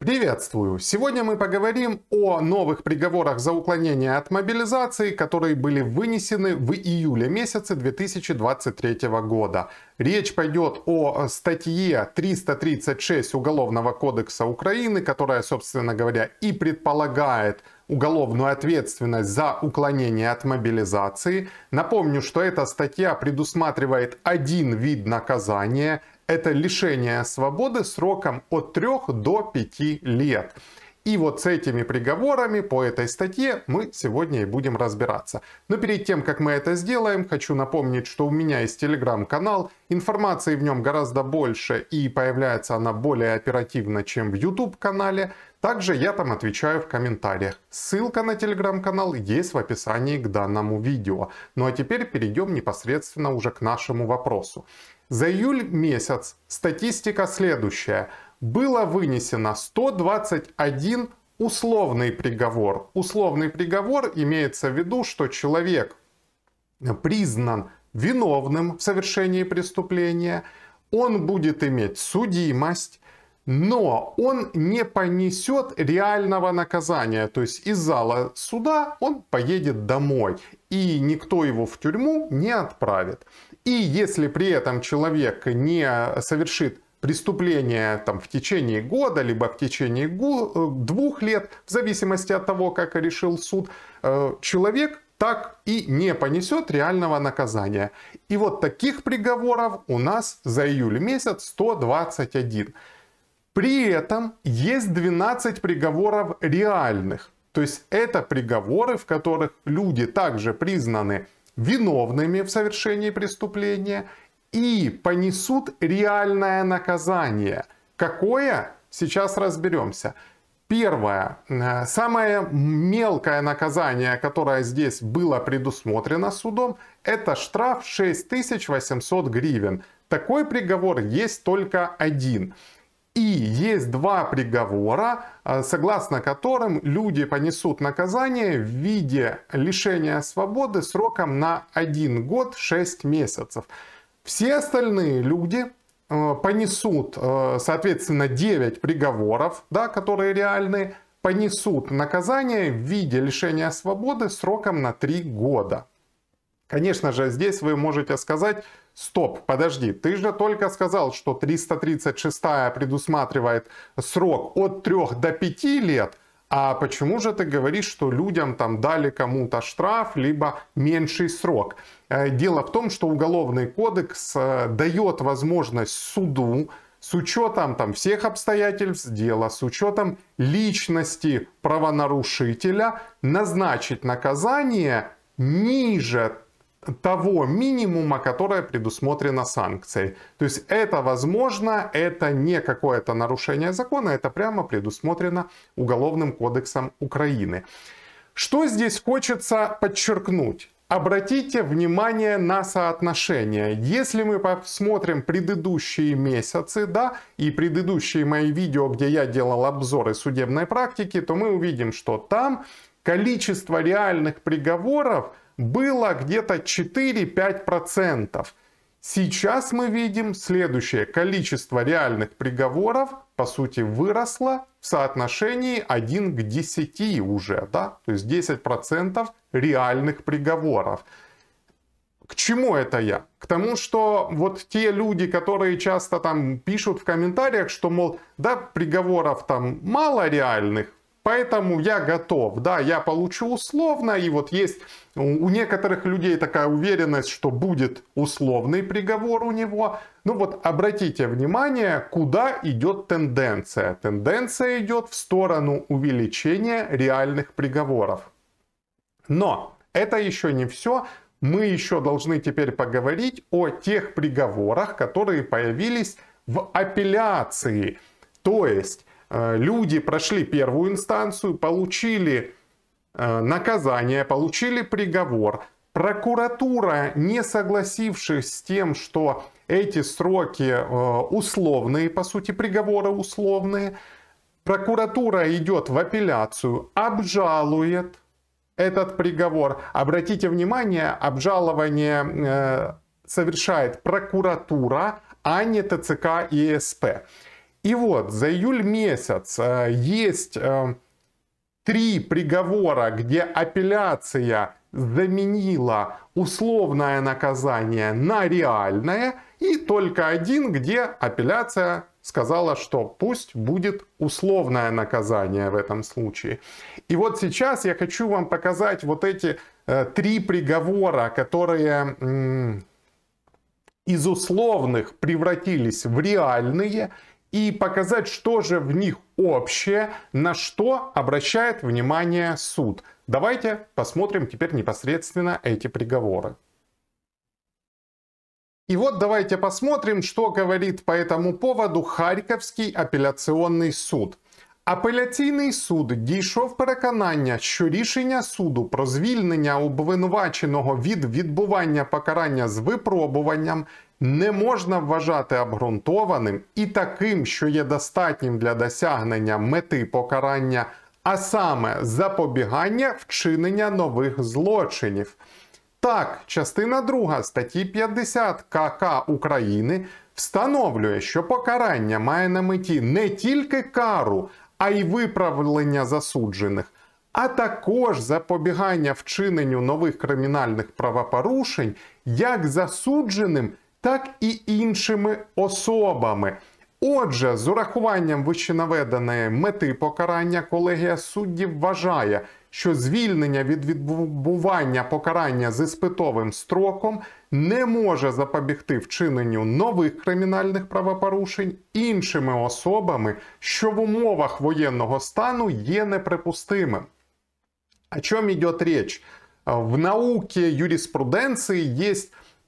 Приветствую! Сегодня мы поговорим о новых приговорах за уклонение от мобилизации, которые были вынесены в июле месяце 2023 года. Речь пойдет о э, статье 336 Уголовного кодекса Украины, которая, собственно говоря, и предполагает уголовную ответственность за уклонение от мобилизации. Напомню, что эта статья предусматривает один вид наказания. Это лишение свободы сроком от 3 до 5 лет. И вот с этими приговорами по этой статье мы сегодня и будем разбираться. Но перед тем, как мы это сделаем, хочу напомнить, что у меня есть телеграм-канал. Информации в нем гораздо больше и появляется она более оперативно, чем в YouTube-канале. Также я там отвечаю в комментариях. Ссылка на телеграм-канал есть в описании к данному видео. Ну а теперь перейдем непосредственно уже к нашему вопросу. За июль месяц статистика следующая – было вынесено 121 условный приговор. Условный приговор имеется в виду, что человек признан виновным в совершении преступления, он будет иметь судимость, но он не понесет реального наказания. То есть из зала суда он поедет домой, и никто его в тюрьму не отправит. И если при этом человек не совершит преступление там, в течение года, либо в течение э, двух лет, в зависимости от того, как решил суд, э, человек так и не понесет реального наказания. И вот таких приговоров у нас за июль месяц 121. При этом есть 12 приговоров реальных. То есть это приговоры, в которых люди также признаны виновными в совершении преступления и понесут реальное наказание. Какое? Сейчас разберемся. Первое, э, самое мелкое наказание, которое здесь было предусмотрено судом, это штраф 6800 гривен. Такой приговор есть только один. И есть два приговора, э, согласно которым люди понесут наказание в виде лишения свободы сроком на 1 год 6 месяцев. Все остальные люди э, понесут, э, соответственно, 9 приговоров, да, которые реальны, понесут наказание в виде лишения свободы сроком на 3 года. Конечно же, здесь вы можете сказать, стоп, подожди, ты же только сказал, что 336 предусматривает срок от 3 до 5 лет, а почему же ты говоришь, что людям там дали кому-то штраф, либо меньший срок? Э, дело в том, что Уголовный кодекс э, дает возможность суду с учетом там, всех обстоятельств дела, с учетом личности правонарушителя назначить наказание ниже того минимума, которое предусмотрено санкцией. То есть это возможно, это не какое-то нарушение закона, это прямо предусмотрено Уголовным кодексом Украины. Что здесь хочется подчеркнуть? Обратите внимание на соотношение. Если мы посмотрим предыдущие месяцы, да, и предыдущие мои видео, где я делал обзоры судебной практики, то мы увидим, что там количество реальных приговоров – было где-то 4-5%. Сейчас мы видим следующее. Количество реальных приговоров, по сути, выросло в соотношении 1 к 10 уже. Да? То есть 10% реальных приговоров. К чему это я? К тому, что вот те люди, которые часто там пишут в комментариях, что, мол, да, приговоров там мало реальных, Поэтому я готов, да, я получу условно, и вот есть у некоторых людей такая уверенность, что будет условный приговор у него. Ну вот обратите внимание, куда идет тенденция. Тенденция идет в сторону увеличения реальных приговоров. Но это еще не все. Мы еще должны теперь поговорить о тех приговорах, которые появились в апелляции. То есть Э, люди прошли первую инстанцию, получили э, наказание, получили приговор. Прокуратура, не согласившись с тем, что эти сроки э, условные, по сути приговоры условные, прокуратура идет в апелляцию, обжалует этот приговор. Обратите внимание, обжалование совершает прокуратура, а не ТЦК и СП. И вот за июль месяц э, есть э, три приговора, где апелляция заменила условное наказание на реальное, и только один, где апелляция сказала, что пусть будет условное наказание в этом случае. И вот сейчас я хочу вам показать вот эти э, три приговора, которые из условных превратились в реальные, и показать, что же в них общее, на что обращает внимание суд. Давайте посмотрим теперь непосредственно эти приговоры. И вот давайте посмотрим, что говорит по этому поводу Харьковский апелляционный суд. Апеляційний суд дійшов переконання, що рішення суду про звільнення обвинуваченого від відбування покарання з випробуванням не можна вважати обґрунтованим і таким, що є достатнім для досягнення мети покарання, а саме запобігання вчинення нових злочинів. Так, частина 2 статті 50 КК України встановлює, що покарання має на меті не тільки кару, а й виправлення засуджених, а також запобігання вчиненню нових кримінальних правопорушень як засудженим, так і іншими особами. Отже, з урахуванням вищенаведеної мети покарання колегія суддів вважає, що звільнення від відбування покарання з іспитовим строком не може запобігти вчиненню нових кримінальних правопорушень іншими особами, що в умовах воєнного стану є неприпустимим. О чому идет річ? В науке юриспруденції є.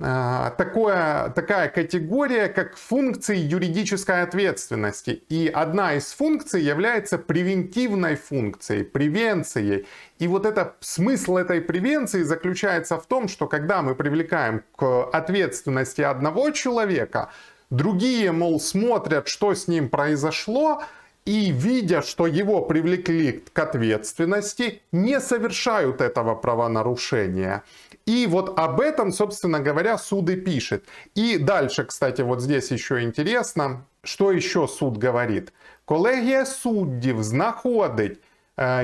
А, такое, такая категория, как функции юридической ответственности. И одна из функций является превентивной функцией, превенцией. И вот это, смысл этой превенции заключается в том, что когда мы привлекаем к ответственности одного человека, другие, мол, смотрят, что с ним произошло, и, видя, что его привлекли к ответственности, не совершают этого правонарушения. И вот об этом, собственно говоря, суд и пишет. И дальше, кстати, вот здесь еще интересно, що еще суд говорит. Колегія суддів знаходить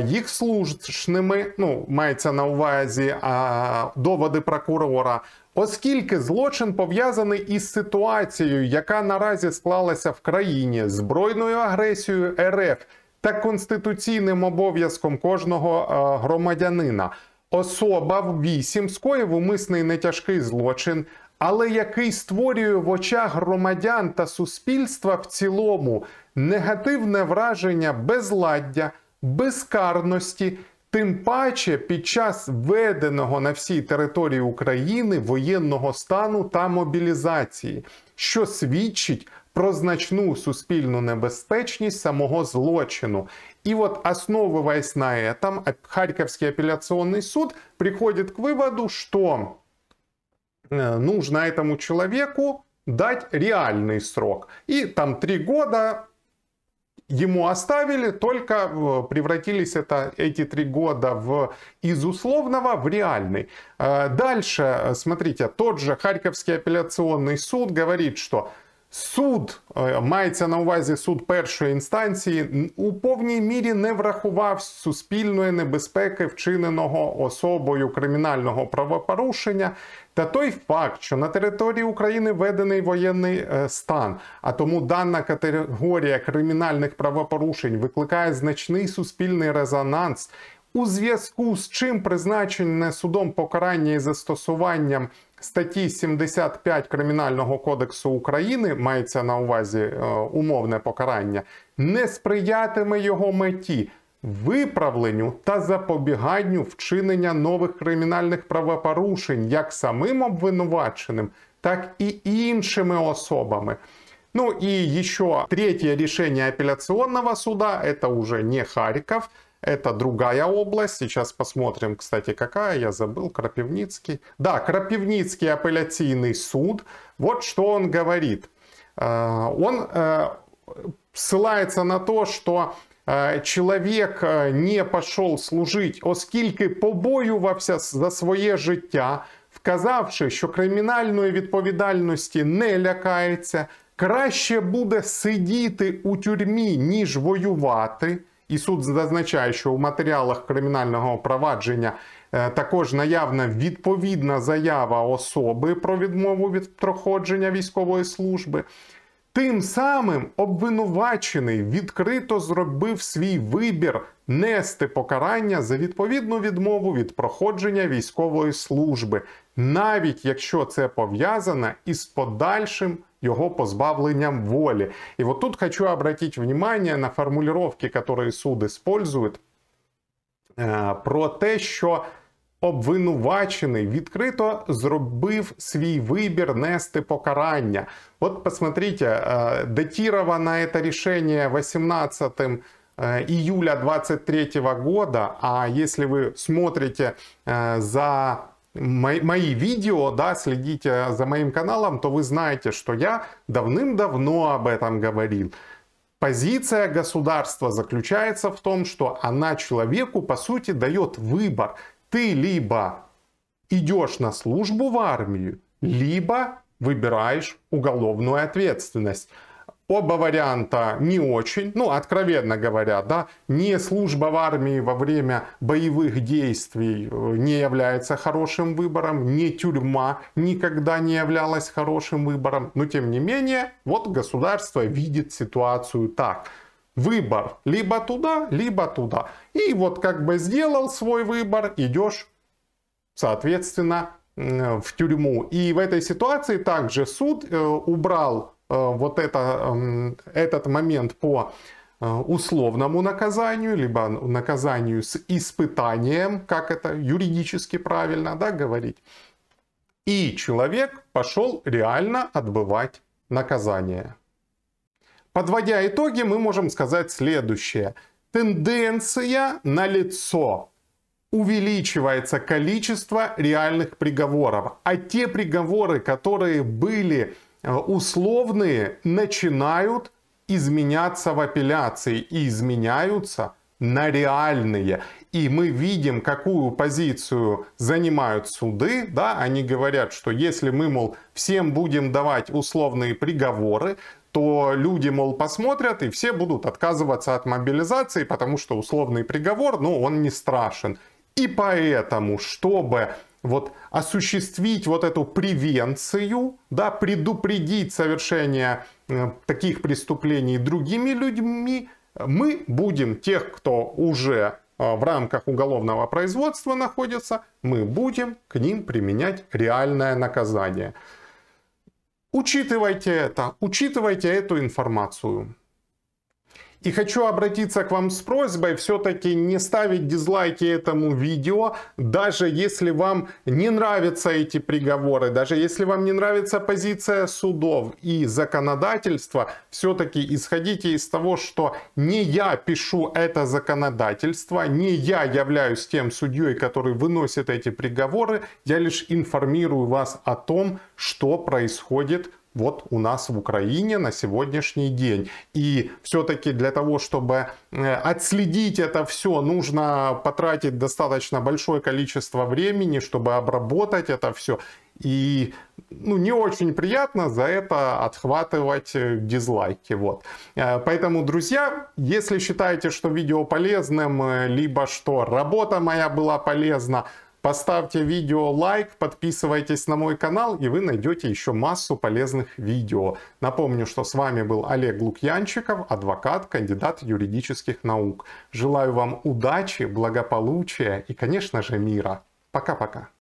їх э, слушними, ну мається на увазі доводи прокурора, оскільки злочин пов'язаний із ситуацією, яка наразі склалася в країні збройною агресією РФ та конституційним обов'язком кожного е, громадянина. Особа в вісім скоїв умисний нетяжкий злочин, але який створює в очах громадян та суспільства в цілому негативне враження безладдя, безкарності, тим паче під час введеного на всій території України воєнного стану та мобілізації, що свідчить. Про значну суспільну небезпечність самого злочину И вот, основываясь на этом, Харьковский апелляционный суд приходит к выводу, что э, нужно этому человеку дать реальный срок. И там три года ему оставили, только э, превратились это, эти три года в, из условного в реальный. Э, дальше, смотрите, тот же Харьковский апелляционный суд говорит, что Суд е, мається на увазі суд першої інстанції у повній мірі не врахував суспільної небезпеки, вчиненого особою кримінального правопорушення, та той факт, що на території України введений воєнний е, стан, а тому дана категорія кримінальних правопорушень викликає значний суспільний резонанс. У зв'язку з чим призначення судом покарання і застосуванням статті 75 Кримінального кодексу України мається на увазі е, умовне покарання, не сприятиме його меті. Виправленню та запобіганню вчинення нових кримінальних правопорушень як самим обвинуваченим, так і іншими особами. Ну і еще третє рішення Апеляційного суда, це уже не Харьков, Это другая область. Сейчас посмотрим, кстати, какая. Я забыл. Крапивницкий. Да, Крапивницкий апелляционный суд. Вот что он говорит. Э, он э, ссылается на то, что э, человек не пішов служити, оскільки побоювався за своє життя, вказавши, что криминальной ответственности не лякається, краще буде сидіти у тюрмі, ніж воювати. і суд зазначає, що у матеріалах кримінального провадження е, також наявна відповідна заява особи про відмову від проходження військової служби. Тим самим обвинувачений відкрито зробив свій вибір нести покарання за відповідну відмову від проходження військової служби, навіть якщо це пов'язане із подальшим его позбавленням воли. И вот тут хочу обратить внимание на формулировки, которые суд использует, э, про то, что обвинуваченный, открыто, зробив свой выбор нести покарання. Вот посмотрите, датировано это решение 18 июля 23 года, а если вы смотрите за мои, мои видео, да, следите за моим каналом, то вы знаете, что я давным-давно об этом говорил. Позиция государства заключается в том, что она человеку, по сути, дает выбор. Ты либо идешь на службу в армию, либо выбираешь уголовную ответственность. Оба варианта не очень, ну, откровенно говоря, да, не служба в армии во время боевых действий э, не является хорошим выбором, не тюрьма никогда не являлась хорошим выбором, но тем не менее, вот государство видит ситуацию так. Выбор либо туда, либо туда. И вот как бы сделал свой выбор, идешь, соответственно, в тюрьму. И в этой ситуации также суд э, убрал Э, вот это, эм, этот момент по э, условному наказанию, либо наказанию с испытанием, как это юридически правильно да, говорить. И человек пошел реально отбывать наказание. Подводя итоги, мы можем сказать следующее. Тенденция на лицо увеличивается количество реальных приговоров. А те приговоры, которые были Э, условные начинают изменяться в апелляции и изменяются на реальные. И мы видим, какую позицию занимают суды. Да? Они говорят, что если мы, мол, всем будем давать условные приговоры, то люди, мол, посмотрят, и все будут отказываться от мобилизации, потому что условный приговор, ну, он не страшен. И поэтому, чтобы вот осуществить вот эту превенцию, да, предупредить совершение э, таких преступлений другими людьми, мы будем тех, кто уже э, в рамках уголовного производства находится, мы будем к ним применять реальное наказание. Учитывайте это, учитывайте эту информацию. И хочу обратиться к вам с просьбой все-таки не ставить дизлайки этому видео, даже если вам не нравятся эти приговоры, даже если вам не нравится позиция судов и законодательства, все-таки исходите из того, что не я пишу это законодательство, не я являюсь тем судьей, который выносит эти приговоры, я лишь информирую вас о том, что происходит вот у нас в Украине на сегодняшний день. И все-таки для того, чтобы э, отследить это все, нужно потратить достаточно большое количество времени, чтобы обработать это все. И ну, не очень приятно за это отхватывать э, дизлайки. Вот. Э, поэтому, друзья, если считаете, что видео полезным, либо что работа моя была полезна, Поставьте видео лайк, подписывайтесь на мой канал, и вы найдете еще массу полезных видео. Напомню, что с вами был Олег Лукьянчиков, адвокат, кандидат юридических наук. Желаю вам удачи, благополучия и, конечно же, мира. Пока-пока.